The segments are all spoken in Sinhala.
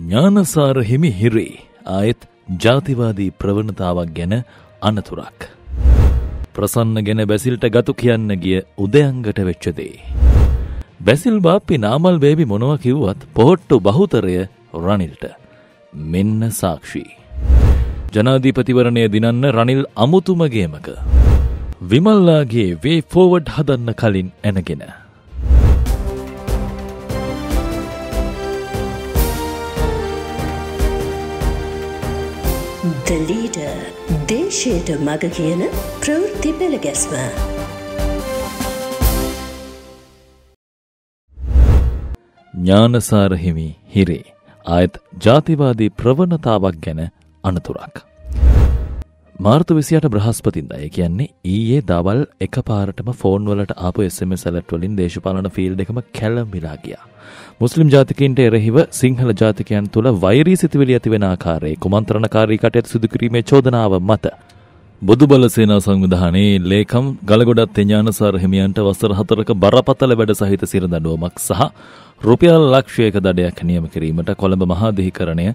ඥානසාර හිමි හිරේ ආයෙත් ජාතිවාදී ප්‍රවණතාවක් ගැන අනතුරක්. ප්‍රසන්න ගැන බැසිල්ට ගතු කියන්න ගිය උදයංගට වෙච්චදේ. බැසිල් බාප්පි නාමල් බේබි මොනව කිව්වත් පොහොට්ටු බහුතරය රනිල්ට. මෙන්න සාක්ෂී. ජනාධීපතිවරණය දිනන්න රනිල් අමුතුමගේමක. විමල්ලාගේ වේ ෆෝවඩ් හදන්න කලින් ඇනගෙන. ද ලීඩර් දේශයට මග කියන ප්‍රවෘත්ති පෙළ ගැස්ම. ඥානසාරහිමි හිරේ ආයත් ජාතිවාදී ප්‍රවණතාවක් ගැන අනතුරක්. මාර්තු විසියට බ්‍රහස්පතින්දය කියන්නේ ඊයේ දවල් එක පාරටම ෆෝන් වලට අප එසම සැලට් වලින් දේශපාලන ෆිල් එකම කැලම් විලාගියා. මුස්ලිම් ජාතිකන්ට එරෙහිව සිංහල ජාතිකයන් තුළ වෛරී සිතිවිලි ඇතිවෙන ආකාරයේ කුමන්ත්‍රණකාරී කටයුතු සිදුකිරීමේ චෝදනාව මත බොදුබල සේනා සංවිධානයේ ලේකම් ගලගොඩත් ඥානසාර හිමියන්ට වසර හතරක බරපතල වැඩ සහිත සිරදඬුවමක් සහ රුපියල් ලක්ෂයක දඩයක් නියම කිරීමට කොළඹ මහාධිකරණය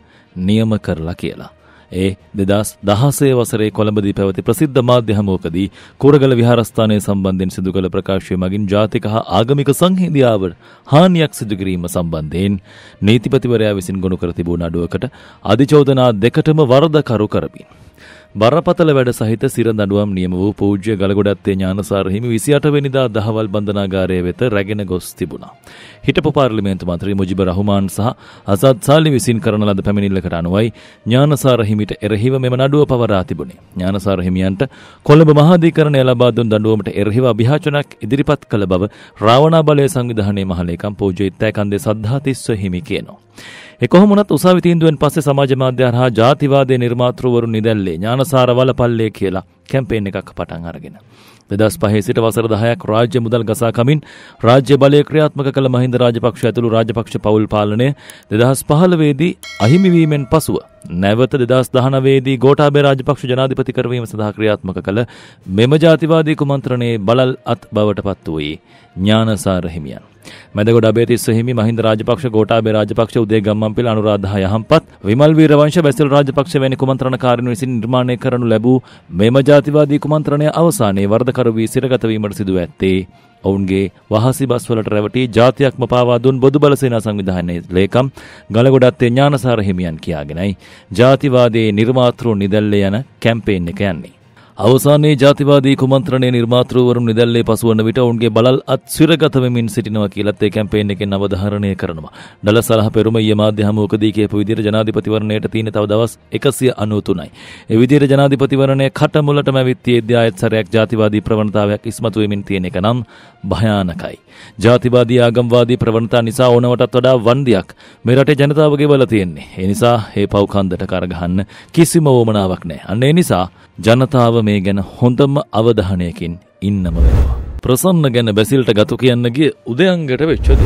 නියම කරලා කියලා. ඒ දෙදස් දහසේ වසරේ කොළඹදී පැවති ප්‍රසිද්ධ මාධ්‍ය හමුවකදී කුරගල විහාරස්ථානය සම්බන්ධයෙන් සිදු කළ ප්‍රකාශය මගින් ජාතික හා ආගමික සංහිඳියාවට හානියක් සිදු කිරීම සම්බන්ධයෙන් නීතිපතිවරයා විසින් ගොනු කර තිබූ නඩුවකට අධිචෝදනා දෙකටම වරදකරු කරමින් බරපතල වැඩ සහිත සිර දඩුවම් නියම වූ පූජ්‍ය ගලගොඩත්තේ ඥානසාර හිමි විසිඅටවෙනිදා දහවල් බඳනාගාරය වෙත රැගෙන ගොස් තිබුණා. හිටපු පාර්ලිමේන්තු මන්ත්‍රී මුජිබ රහුමාන් සහ අසත් සාලි විසින් කරන ලද පැමිණිල්ලකට අනුවයි ඥානසාර හිමිට එරෙහිව මෙම නඩුව පවරා තිබුණේ. ඥානසාර හිමියන්ට කොළඹ මහාධිකරණය ලබා දුන් දඬුවමට එරෙහිව අභියාචනක් ඉදිරිපත් කළ බව රාවණා බලයේ සංවිධානයේ මහලේකම් පූජ්‍ය ඉත්තෑකන්දේ සද්ධාතිස්ස හිමි කියනවා. ඒ කොහොමුණත් උසාවි තීන්දුවෙන් පස්සේ සමාජ මාධ්‍ය හරහා ජාතිවාදයේ නිර්මාතෘවරුන් නිදැල්ලේ ඥානසාර වලපල්ලේ කියලා කැම්පේන් එකක් පටන් අරගෙන 2005 සිට වසර 10ක් රාජ්‍ය මුදල් ගසා කමින් රාජ්‍ය බලය ක්‍රියාත්මක කළ මහින්ද රාජපක්ෂ ඇතුළු රාජපක්ෂ පවුල් පාලනය 2015 දී අහිමි වීමෙන් පසුව නැවත 2019 දී ගෝඨාභය රාජපක්ෂ ජනාධිපති කරවීම සඳහා ක්‍රියාත්මක කළ මෙම ජාතිවාදී කුමන්ත්‍රණයේ බලල් අත් බවට පත් වූයේ ඥානසාර හිමියන් මැදගොඩ අබේතිස්ස හිමි මහින්ද රාජපක්ෂ ගෝඨාභය රාජපක්ෂ උදේ ගම්මන්පිල අනුරාධා යහම්පත් විමල් වීරවංශ බැසිල් රාජපක්ෂ වැනි කුමන්ත්‍රණකාරීන් විසින් නිර්මාණය කරනු ලැබූ මෙම ජාතිවාදී කුමන්ත්‍රණය අවසානයේ වරදකරු වී සිරගත වීමට සිදු ඇත්තේ ඔවුන්ගේ වහසි බස්වලට රැවටි ජාතියක්ම පාවා දුන් බොදු බලසේනා සංවිධානයේ ලේකම් ගලගොඩත්තේ ඥානසාර හිමියන් කියාගෙනයි ජාතිවාදයේ නිර්මාතෘ නිදැල්ල යන කැම්පේන් එක යන්නේ. අවසානයේ ජාතිවාදී කුමන්ත්‍රණය නිර්මාතෘවරුන් නිදැල්ලේ පසුවන විට ඔවුන්ගේ බලල් අත් සිරගත වෙමින් සිටිනවා කියලත් ඒ කැම්පේන් එකෙන් අවධාරණය කරනවා. ඩලස් සලහ පෙරුම ඊයේ මාධ්‍ය හමුවකදී කියපු විදිහට ජනාධිපතිවරණයට තියෙන තව දවස් 193යි. ඒ විදිහට ජනාධිපතිවරණය කටමුලටම ඇවිත් තියෙද්දී ආයෙත් සැරයක් ජාතිවාදී ප්‍රවණතාවයක් ඉස්මතු වෙමින් තියෙන එක නම් භයානකයි. ජාතිවාදී ආගම්වාදී ප්‍රවණතා නිසා ඕනවටත් වඩා වන්දියක් මේ රටේ ජනතාවගේ බල තියෙන්නේ. ඒ නිසා මේ පව් කන්දට කරගහන්න කිසිම වොමනාවක් නැහැ. අන්න ඒ නිසා ජනතාව මේ ගැන හොඳම අවධානයකින් ඉන්නම වෙනවා. ප්‍රසන්න ගැන බැසිල්ට ගතු කියන්න ගිය උදයන්ගට වෙච්චදී.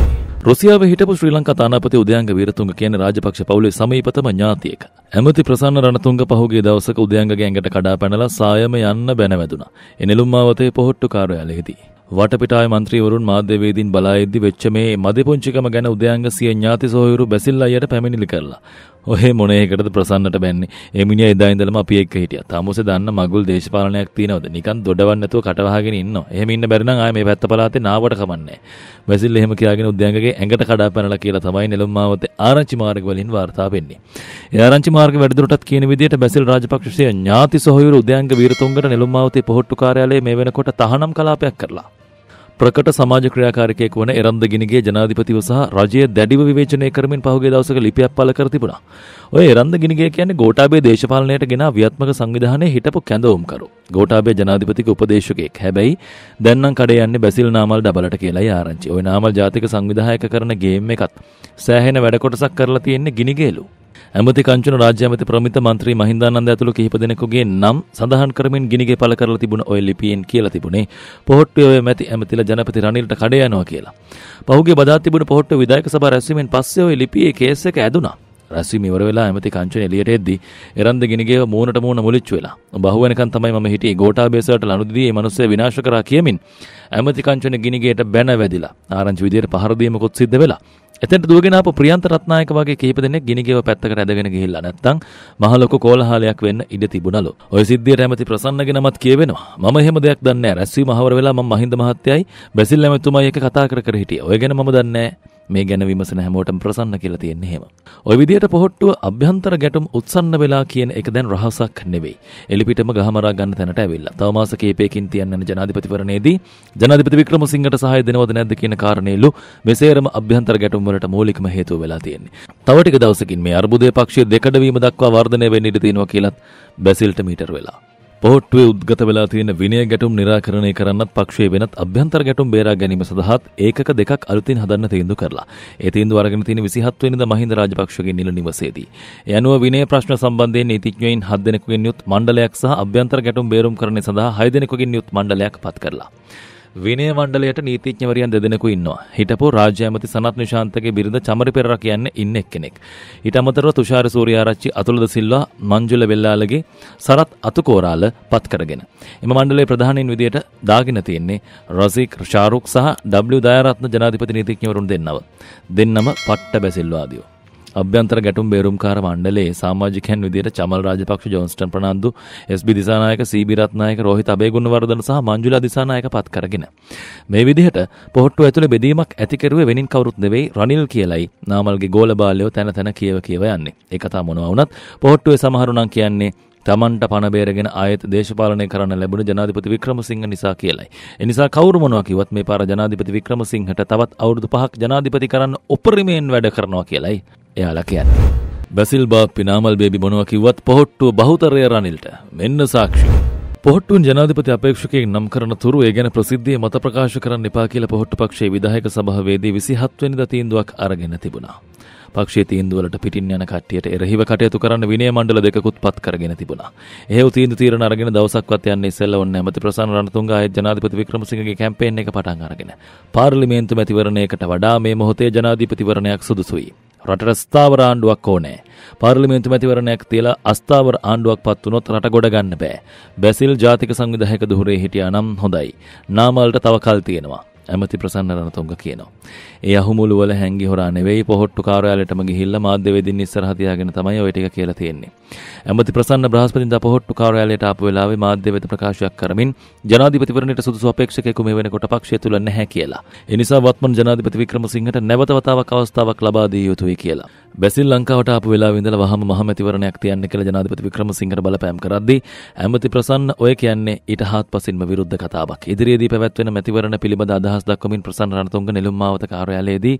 රුසියාව හිටපු ශ්‍රී ලංකා තානාපති උදයන්ග වීරතුංග කියන රාජපක්ෂ පවුලේ සමීපතම ඥාතියෙක්. ඇමති ප්‍රසන්න රණතුංග පහුගේ දවසක උදයන්ග ගැඟට කඩා පැනලා සායම යන්න බැනවැදුනා. එනෙළුම් මාවතේ පොහොට්ටු කාර්යාලයේදී. වටපිටාවේ മന്ത്രിවරුන් මාධ්‍යවේදීන් බලා එද්දි වෙච්ච මේ මදිපුංචිකම ගැන උදයන්ග සිය ඥාති සොහොයුරු බැසිල්ලා අයියට පැමිණිලි කරලා ඔහේ මොනේකටද ප්‍රසන්නට බැන්නේ. එමිනිය එදා ඉඳලම අපි එක්ක හිටියා. තමුසේ දන්න මගුල් දේශපාලනයක් තියනවද? නිකන් දොඩවන්න නැතුව කටවහගෙන ඉන්නවා. එහෙම ඉන්න බැරි නම් ආයේ මේ පැත්ත පළාතේ නාවට කමන්නේ. බැසිල් එහෙම කියාගෙන උද්‍යංගගේ ඇඟට කඩා පැනලා කියලා තමයි නෙළුම් මාවතේ ආරංචි මාර්ග වලින් වාර්තා වෙන්නේ. ඒ ආරංචි මාර්ග වැඩිදුරටත් කියන විදිහට බැසිල් රාජපක්ෂ ඥාති සොහොයුරු උද්‍යංග වීරතුංගට නෙළුම් මාවතේ පොහොට්ටු කාර්යාලයේ මේ වෙනකොට තහනම් කලාපයක් කරලා ප්‍රකට සමාජ ක්‍රියාකාරකයෙක් වන එරන්දගිනිගේ ජනාධිපතිව සහ රජය දැඩිව විවේචනය කරමින් පහුගිය දවසක ලිපියක් පළ කර තිබුණා. ඔය එරන්දගිනිගේ කියන්නේ ගෝඨාභය දේශපාලනයට ගෙන ව්‍යාත්මක සංවිධානයේ හිටපු කැඳවුම්කරු. ගෝඨාභය ජනාධිපතික උපදේශකයෙක්. හැබැයි දැන් නම් කඩේ යන්නේ බැසිල් නාමල් ඩබලට කියලායි ආරංචි. ওই නාමල් ජාතික සංවිධායක කරන ගේම් එකත් සෑහෙන වැඩ කොටසක් කරලා තියෙන්නේ ගිනිගේලු. ඇමති කංචන රාජ්‍යමති ප්‍රමිත මන්ත්‍රී මහින්දානන්ද ඇතුළු කිහිප දෙනෙකුගේ නම් සඳහන් කරමින් ගිනිගේ පළ කරලා තිබුණ ඔය ලිපියෙන් කියලා තිබුණේ පොහොට්ටුවේ මැති ඇමතිලා ජනපති රනිල්ට කඩ යනවා කියලා. පහුගිය බදා තිබුණ පොහොට්ටුව විධායක සභාව රැස්වීමෙන් පස්සේ ඔය ලිපියේ කේස් එක ඇදුනා. රැස්වීම ඉවර වෙලා ඇමති කංචන එළියට එද්දි එරන්ද ගිනිගේව මූණට මූණ මුලිච්චු වෙලා. බහුවෙනකන් තමයි මම හිටියේ ගෝඨාභයසට ලනුදී මේ මිනිස්සය විනාශ කරා කියමින් ඇමති කංචන ගිනිගේට බැන වැදිලා ආරංචි විදියට පහර දීමකුත් සිද්ධ වෙලා. එතෙන්ට දුවගෙන ආපු ප්‍රියන්ත රත්නායක වගේ කීප දෙනෙක් ගිනිගෙව පැත්තකට ඇදගෙන ගිහිල්ලා නැත්තම් මහ ලොකු කෝලහලයක් වෙන්න ඉඩ තිබුණලු. ওই සිද්ධියට ඇමති ප්‍රසන්නගෙනමත් කියවෙනවා. මම එහෙම දෙයක් දන්නේ නැහැ. රැස්වීම අහවර වෙලා මම මහින්ද මහත්තයයි බැසිල් ඇමතුමයි එක කතා කර කර හිටියේ. ඔය ගැන මම දන්නේ නැහැ. මේ ගැන විමසන හැමෝටම ප්‍රසන්න කියලා තියෙන්නේ එහෙම. ওই විදියට පොහොට්ටුව අභ්‍යන්තර ගැටුම් උත්සන්න වෙලා කියන එක දැන් රහසක් නෙවෙයි. එලිපිටම ගහමරා ගන්න තැනට ඇවිල්ලා. තව මාස කිහිපයකින් තියන්න ජනාධිපතිවරණයේදී ජනාධිපති වික්‍රමසිංහට සහාය දෙනවද නැද්ද කියන කාරණේලු මෙසේරම අභ්‍යන්තර ගැටුම් වලට මූලිකම හේතුව වෙලා තියෙන්නේ. තව ටික දවසකින් මේ අර්බුදයේ පක්ෂය දෙකඩවීම දක්වා වර්ධනය වෙන්න ඉඩ තියෙනවා කියලත් බැසිල්ට මීටර් වෙලා. පොට්ටුවේ උද්ගත වෙලා තියෙන විනය ගැටුම් නිරාකරණය කරන්නත් පක්ෂයේ වෙනත් අභ්‍යන්තර ගැටුම් බේරා ගැනීම සඳහාත් ඒකක දෙකක් අලුතින් හදන්න තීන්දුව කරලා. ඒ තීන්දුව අරගෙන තියෙන 27 වෙනිදා මහින්ද රාජපක්ෂගේ නිල නිවසේදී. ඒ අනුව විනය ප්‍රශ්න සම්බන්ධයෙන් නීතිඥයින් 7 දෙනෙකුගෙන් යුත් මණ්ඩලයක් සහ අභ්‍යන්තර ගැටුම් බේරුම් කරණය සඳහා 6 දෙනෙකුගෙන් යුත් මණ්ඩලයක් පත් කරලා. විනය මණ්ඩලයට නීතිඥවරයන් දෙදෙනෙකු ඉන්නවා. හිටපු රාජ්‍ය ඇමති සනත් නිශාන්තගේ බිරිඳ චමරි පෙරේරා කියන්නේ ඉන්න එක්කෙනෙක්. ඊට අමතරව තුෂාර සූර්යාරච්චි අතුලද සිල්වා මංජුල වෙල්ලාලගේ සරත් අතුකෝරාල පත් කරගෙන. එම මණ්ඩලයේ ප්‍රධානීන් විදියට දාගෙන තියෙන්නේ රසික් ෂාරුක් සහ W දයරත්න ජනාධිපති නීතිඥවරුන් දෙන්නව. දෙන්නම පට්ට බැසිල්වාදියෝ. අභ්‍යන්තර ගැටුම් බේරුම්කාර මණ්ඩලයේ සමාජිකයන් විදිහට චමල් රාජපක්ෂ ජොන්ස්ටන් ප්‍රනාන්දු එස්.බි. දිසානායක සී.බි. රත්නායක රෝහිත අබේගුණවර්ධන සහ මංජුලා දිසානායක පත් කරගෙන මේ විදිහට පොහොට්ටුව ඇතුලේ බෙදීමක් ඇති කෙරුවේ වෙනින් කවුරුත් නෙවෙයි රනිල් කියලයි නාමල්ගේ ගෝල බාලයෝ තැන තැන කියව කියව යන්නේ. ඒ කතා මොනවා වුණත් පොහොට්ටුවේ සමහරු නම් කියන්නේ තමන්ට පණබේරගෙන ආයත් දේශපාලනය කරන්න ලැබුණ ජනාධිපති වික්‍රමසිංහ නිසා කියලයි. එනිසා කවුරු මොනවා කිව්වත් මේ පාර ජනාධිපති වික්‍රමසිංහට තවත් අවුරුදු පහක් ජනාධිපති කරන්න උපරිමයෙන් වැඩ කරනවා කියලයි එයාලා කියන්න. බැසිල් බාප්පි නාමල් බේබි මොනවා කිව්වත් පොහොට්ටුව බහුතරය රනිල්ට මෙන්න සාක්ෂි. පොහොට්ටුන් ජනාධිපති අපේක්ෂකයෙන් නම් කරන තුරු ඒ ගැන ප්‍රසිද්ධිය මත ප්‍රකාශ කරන්න එපා කියලා පොහොට්ටු පක්ෂයේ විධායක සභාවේදී 27 වෙනිදා තීන්දුවක් අරගෙන තිබුණා. පක්ෂේ තීන්දුවලට පිටින් යන කට්ටියට එරහිව කටයුතු කරන්න විනය මණ්ඩල දෙකකුත් පත් කරගෙන තිබුණා. එහෙව් තීන්දුව තීරණ අරගෙන දවසක්වත් යන්නේ ඉස්සෙල්ලා ඔන්න ඇමති ප්‍රසන්න රණතුංග ආයත් ජනාධිපති වික්‍රමසිංහගේ කැම්පේන් එක පටන් අරගෙන පාර්ලිමේන්තු මැතිවරණයකට වඩා මේ මොහොතේ ජනාධිපතිවරණයක් සුදුසුයි. රටට ස්ථාවර ආණ්ඩුවක් ඕනේ. පාර්ලිමේන්තු මැතිවරණයක් තියලා අස්ථාවර ආණ්ඩුවක් පත් වුණොත් රට ගොඩ ගන්න බෑ. බැසිල් ජාතික සංවිධායක දුහුරේ හිටියා නම් හොඳයි. නාමල්ට තව කල් තියෙනවා. ඇමති ප්‍රසන්න රණතුංග කියනවා. ඒ අහුමුළු වල හැංගි හොරා නෙවෙයි පොහොට්ටු කාර්යාලයටම ගිහිල්ලා මාධ්‍ය වේදින් ඉස්සරහ තියාගෙන තමයි ওই ටික කියලා තියෙන්නේ. ඇමති ප්‍රසන්න බ්‍රහස්පතින්දා පොහොට්ටු කාර්යාලයට ආපු වෙලාවේ මාධ්‍ය වෙත ප්‍රකාශයක් කරමින් ජනාධිපතිවරණයට සුදුසු අපේක්ෂකයෙකු මේ වෙනකොට පක්ෂය තුල නැහැ කියලා. ඒ නිසා වත්මන් ජනාධිපති වික්‍රමසිංහට නැවත වතාවක් අවස්ථාවක් ලබා දිය යුතුයි කියලා. බැසිල් ලංකාවට ආපු වෙලාවෙ ඉඳලා වහම මහමැතිවරණයක් තියන්න කියලා ජනාධිපති වික්‍රමසිංහට බලපෑම් කරද්දී ඇමති ප්‍රසන්න ඔය කියන්නේ ඊට හාත්පසින්ම විරුද්ධ කතාවක්. ඉදිරියේදී පැවැත්වෙන මැතිවරණ පිළිබඳ අදහස් දක්වමින් ප්‍රසන්න රණතුංග නිලුම් මාවත කාර්යාලයේදී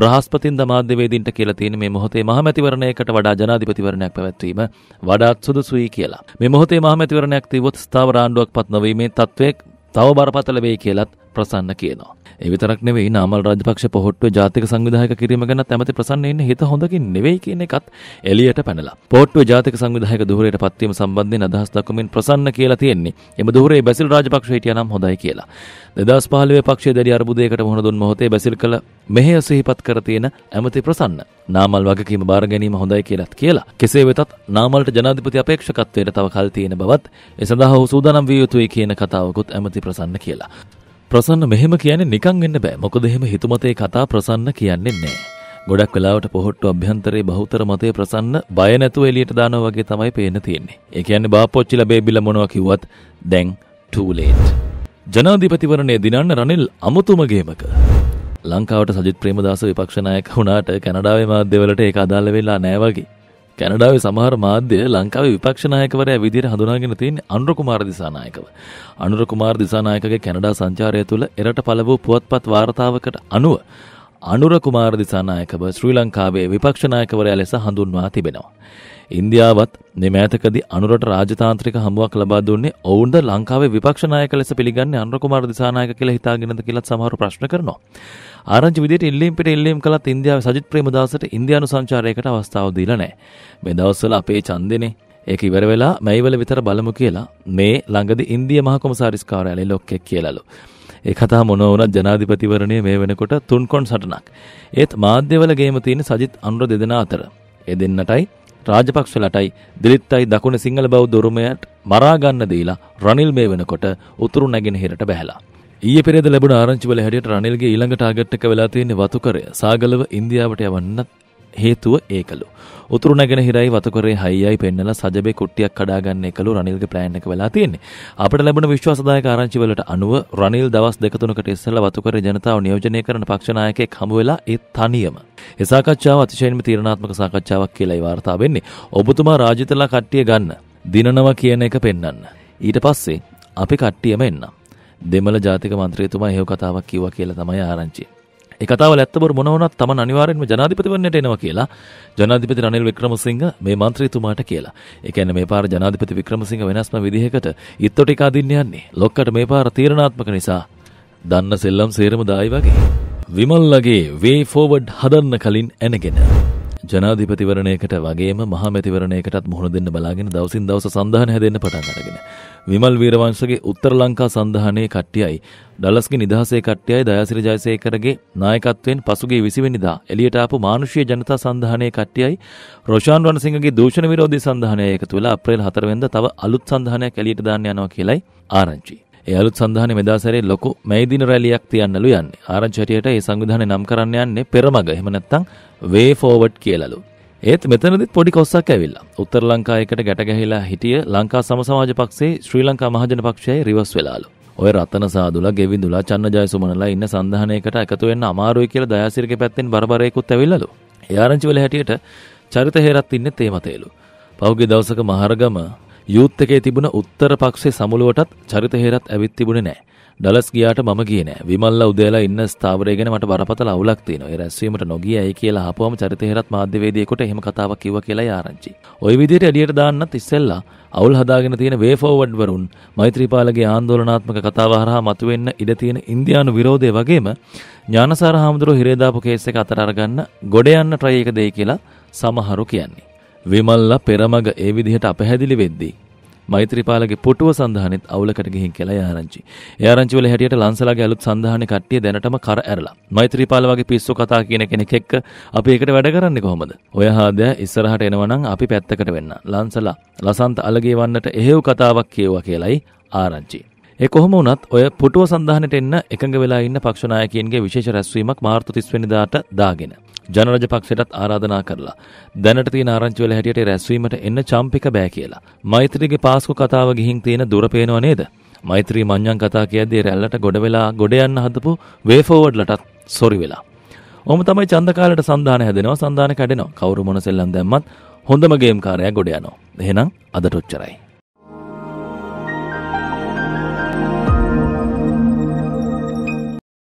බ්‍රහස්පතින්ද මාධ්‍යවේදීන්ට කියලා තියෙන මේ මොහොතේ මහමැතිවරණයකට වඩා ජනාධිපතිවරණයක් පැවැත්වීම වඩාත් සුදුසුයි කියලා. මේ මොහොතේ මහමැතිවරණයක් තිබොත් ස්ථාවර ආණ්ඩුවක් පත් නොවීමේ තත්ත්වයක් තව බරපතල වෙයි කියලත් ප්‍රසන්න කියනවා. ඒ විතරක් නෙවෙයි නාමල් රාජපක්ෂ පොහොට්ටුවේ ජාතික සංවිධායක කිරීම ගැන ඇමති ප්‍රසන්න ඉන්නේ හිත හොඳකින් නෙවෙයි කියන එකත් එළියට පැනලා. පොහොට්ටුවේ ජාතික සංවිධායක ධූරයට පත්වීම සම්බන්ධයෙන් අදහස් දක්වමින් ප්‍රසන්න කියලා තියෙන්නේ. එම ධූරයේ බැසිල් රාජපක්ෂ හිටියානම් හොඳයි කියලා. 2015 පක්ෂයේ දැඩි අර්බුදයකට මුහුණ දුන් මොහොතේ බැසිල් කළ මෙහෙය සිහිපත් කර තියෙන ඇමති ප්‍රසන්න නාමල් වගකීම බාර ගැනීම හොඳයි කියලත් කියලා. කෙසේ වෙතත් නාමල්ට ජනාධිපති අපේක්ෂකත්වයට තව කල් තියෙන බවත් ඒ සඳහා ඔහු සූදානම් විය යුතුයි කියන කතාවකුත් ඇමති ප්‍රසන්න කියලා. ප්‍රසන්න මෙහෙම කියන්නේ නිකන් වෙන්න බෑ. මොකද එහෙම හිතුමතේ කතා ප්‍රසන්න කියන්නේ නැහැ. ගොඩක් වෙලාවට පොහොට්ටු අභ්‍යන්තරේ බහුතර මතයේ ප්‍රසන්න බය නැතුව එළියට දානවා වගේ තමයි පේන්න තියෙන්නේ. ඒ කියන්නේ බාපොච්චිලා බේබිලා මොනවා කිව්වත් දැන් too late. ජනාධිපතිවරණය දිනන්න රනිල් අමුතුම ගේමක. ලංකාවට සජිත් ප්‍රේමදාස විපක්ෂ නායක වුණාට කැනඩාවේ මාධ්‍යවලට ඒක අදාළ වෙලා නැහැ වගේ. කැනඩාවේ සමහර මාධ්‍ය ලංකාවේ විපක්ෂ නායකවරයා විදිහට හඳුනාගෙන තියෙන්නේ අනුර කුමාර දිසානායකව. අනුර කුමාර දිසානායකගේ කැනඩා සංචාරය තුළ එරට පළ වූ පුවත්පත් වාර්තාවකට අනුව අනුර කුමාර දිසානායකව ශ්‍රී ලංකාවේ විපක්ෂ නායකවරයා ලෙස හඳුන්වා තිබෙනවා. ඉන්දියාවත් මෙමෑතකදි අනුරට රාජතාන්ත්‍රික හමුවක් ලබා දුන්නේ ඔවුන්ද ලංකාවේ විපක්ෂ නායක ලෙස පිළිගන්නේ අනුර කුමාර දිසානායක කියලා හිතාගෙනද කියලා සමහරු ප්‍රශ්න කරනවා. ආරංචි විදිහට ඉල්ලීම් පිට ඉල්ලීම් කළත් ඉන්දියාවේ සජිත් ප්‍රේමදාසට ඉන්දියානු සංචාරයකට අවස්ථාව දීලා නැහැ. මේ දවස්වල අපේ ඡන්දෙනේ ඒක ඉවර වෙලා මැයිවල විතර බලමු කියලා මේ ළඟදි ඉන්දිය මහකොමසාරිස්කාරයාලේ ලොක්කෙක් කියලාලු. ඒ කතා මොනවුනත් ජනාධිපතිවරණය මේ වෙනකොට තුන්කොන් සටනක්. ඒත් මාධ්‍යවල ගේම තියෙන සජිත් අනුර දෙදෙනා අතර. ඒ දෙන්නටයි රාජපක්ෂලටයි දිලිත්තයි දකුණ සිංහල බෞද්ධ උරුමයට මරාගන්න දීලා රනිල් මේ වෙනකොට උතුරු නැගෙනහිරට බැහැලා. ඊය පෙරේද ලැබුණ ආරංචිවල හැටියට රනිල්ගේ ඊළඟ ටාගට් එක වෙලා තියෙන්නේ වතුකරය සාගලව ඉන්දියාවට යවන්නත් හේතුව ඒකලු. උතුරු නැගෙන හිරයි වතකොරේ හයියයි පෙන්නල සජබේ කොට්ටියක් කඩාගන්න එකලු රනිල්ගේ ප්ලෑන් එක වෙලා තියෙන්නේ. අපිට ලැබුණ විශ්වාසදායක ආරංචිවලට අනුව රනිල් දවස් දෙක තුනකට ඉස්සෙල්ලා වතුකර ජනතාව නියෝජනය කරන පක්ෂ නායකයෙක් හමු වෙලා ඒ තනියම. ඒ සාකච්ඡාව අතිශයින්ම තීරණාත්මක සාකච්ඡාවක් කියලා වාර්තා වෙන්නේ. ඔබතුමා රාජිතලා කට්ටිය ගන්න. දිනනවා කියන එක පෙන්වන්න. ඊට පස්සේ අපි කට්ටියම එන්නම්. දෙමළ ජාතික මන්ත්‍රීතුමා එහෙව කතාවක් කිව්වා කියලා තමයි ආරංචිය. ඒ කතාවල ඇත්තබර මොන වුණත් තමන් අනිවාර්යෙන්ම ජනාධිපතිවරණයට එනවා කියලා ජනාධිපති රනිල් වික්‍රමසිංහ මේ මන්ත්‍රීතුමාට කියලා. ඒ කියන්නේ මේ පාර ජනාධිපති වික්‍රමසිංහ වෙනස්ම විදිහකට ඉත්තෝ ටික අදින්න යන්නේ. ලොක්කට මේ පාර තීරණාත්මක නිසා දන්න සෙල්ලම් සේරම දායි වගේ. විමල්ලගේ වේ ෆෝවඩ් හදන්න කලින් ඇනගෙන ජනාධිපතිවරණයකට වගේම මහමැතිවරණයකටත් මුහුණ දෙන්න බලාගෙන දවසින් දවස සඳහන හැදෙන්න පටන් අරගෙන. විමල් වීරවංශගේ උත්තර ලංකා සඳහනයේ කට්ටියයි ඩලස්ගේ නිදහසේ කට්ටියයි දයාසිරි ජයසේකරගේ නායකත්වයෙන් පසුගේ 20 වෙනිදා එළියට ආපු මානුෂීය ජනතා සඳහනයේ කට්ටියයි රොෂාන් රණසිංහගේ දූෂණ විරෝධී සඳහනය එකතු වෙලා අප්‍රේල් 4 වෙනිදා තව අලුත් සඳහනයක් එළියට දාන්න යනවා කියලයි ආරංචි. ඒ අලුත් සඳහනේ මෙදා සැරේ ලොකු මැයිදින රැලියක් තියන්නලු යන්නේ. ආරංචි හැටියට ඒ සංවිධානය නම් කරන්න යන්නේ පෙරමග. එහෙම නැත්නම් වේ ෆෝවර්ඩ් කියලාලු. ඒත් මෙතනදිත් පොඩි කොස්සක් ඇවිල්ලා. උත්තර ලංකාවයකට ගැට ගැහිලා හිටිය ලංකා සම සමාජ පක්ෂේ ශ්‍රී ලංකා මහජන පක්ෂයයි රිවර්ස් වෙලාලු. ඔය රතන සාදුලා ගෙවිඳුලා චන්නජය සුමනලා ඉන්න සඳහනයකට එකතු වෙන්න අමාරුයි කියලා දයාසිරිගේ පැත්තෙන් බරබරයෙකුත් ඇවිල්ලාලු. ඒ ආරංචි වල හැටියට චරිත හේරත් ඉන්නේ තේමතේලු. පහුගිය දවසක මහරගම යුත් එකේ තිබුණ උත්තර පක්ෂේ සමුළුවටත් චරිත හේරත් ඇවිත් තිබුණේ නැහැ. ඩලස් ගියාට මම ගියේ නෑ. විමල්ලා උදේලා ඉන්න ස්ථාවරය ගැන මට බරපතල අවුලක් තියෙනවා. ඒ රැස්වීමට නොගිය ඇයි කියලා අහපුවම චරිතේරත් මාධ්‍යවේදියෙකුට එහෙම කතාවක් කිව්වා කියලා ආරංචි. ওই විදිහට එළියට දාන්නත් ඉස්සෙල්ලා අවුල් හදාගෙන තියෙන වේ ෆෝවර්ඩ් වරුන් මෛත්‍රීපාලගේ ආందోලනාත්මක කතාව හරහා මතුවෙන්න ඉඩ තියෙන ඉන්දියානු විරෝධය වගේම ඥානසාර හාමුදුරුවෝ හිරේ දාපු කේස් එක අතර අරගන්න ගොඩ යන්න try එක දෙයි කියලා සමහරු කියන්නේ. විමල්ලා පෙරමග ඒ විදිහට අපැහැදිලි වෙද්දී මෛත්‍රීපාලගේ පුටුව සඳහනෙත් අවුලකට ගිහින් කියලා යාරංචි. ඒ ආරංචි වල හැටියට ලංසලාගේ අලුත් සඳහනේ කට්ටිය දැනටම කර ඇරලා. මෛත්‍රීපාල වගේ පිස්සු කතා කියන කෙනෙක් එක්ක අපි ඒකට වැඩ කරන්නේ කොහොමද? ඔය හාදය ඉස්සරහට එනවනම් අපි පැත්තකට වෙන්න. ලංසලා ලසන්ත අලගේ වන්නට එහෙව් කතාවක් කියුවා කියලයි ආරංචි. ඒ කොහොම වුණත් ඔය පුටුව සඳහනට එන්න එකඟ වෙලා ඉන්න පක්ෂනායකයන්ගේ විශේෂ රැස්වීමක් මාර්තු 30 වෙනිදාට දාගෙන ජනරජ පක්ෂයටත් ආරාධනා කරලා දැනට තියෙන ආරංචි වල හැටියට රැස්වීමට එන්න චම්පික බෑ කියලා. මෛත්‍රීගේ පාස්කු කතාව ගිහින් තියෙන දුර පේනව නේද? මෛත්‍රී මඤ්ඤං කතා කියද්දී රැල්ලට ගොඩ වෙලා ගොඩ යන්න හදපු වේ ෆෝවර්ඩ්ලටත් සොරි වෙලා. ඔහම තමයි චන්ද කාලයට සන්දාන හැදෙනවා සන්දාන කැඩෙනවා. කවුරු මොන සෙල්ලම් දැම්මත් හොඳම ගේම් කාර්යය ගොඩ යනවා. එහෙනම් අදට ඔච්චරයි.